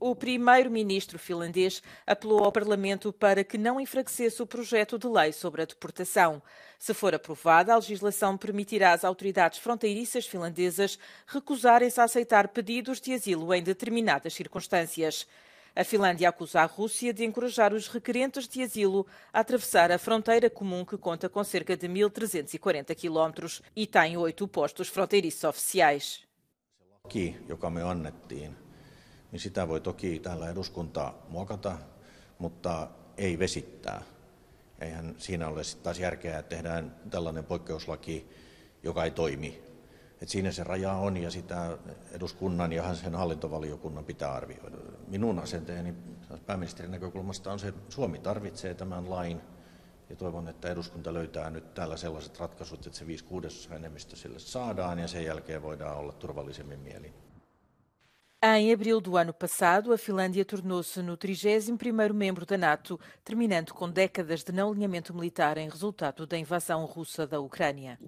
O primeiro-ministro finlandês apelou ao Parlamento para que não enfraquecesse o projeto de lei sobre a deportação. Se for aprovada, a legislação permitirá às autoridades fronteiriças finlandesas recusarem-se a aceitar pedidos de asilo em determinadas circunstâncias. A Finlândia acusa a Rússia de encorajar os requerentes de asilo a atravessar a fronteira comum, que conta com cerca de 1.340 quilómetros e tem oito postos fronteiriços oficiais. Aqui, joka me annettiin, niin sitä voi toki täällä eduskuntaa muokata, mutta ei vesittää. Eihän siinä ole sitten taas järkeä, että tehdään tällainen poikkeuslaki, joka ei toimi. Et siinä se raja on ja sitä eduskunnan ja sen hallintovaliokunnan pitää arvioida. Minun asenteeni pääministerin näkökulmasta on se, että Suomi tarvitsee tämän lain ja toivon, että eduskunta löytää nyt täällä sellaiset ratkaisut, että se 5 6 enemmistö sille saadaan ja sen jälkeen voidaan olla turvallisemmin mielin. Em abril do ano passado, a Finlândia tornou-se no 31º membro da NATO, terminando com décadas de não alinhamento militar em resultado da invasão russa da Ucrânia.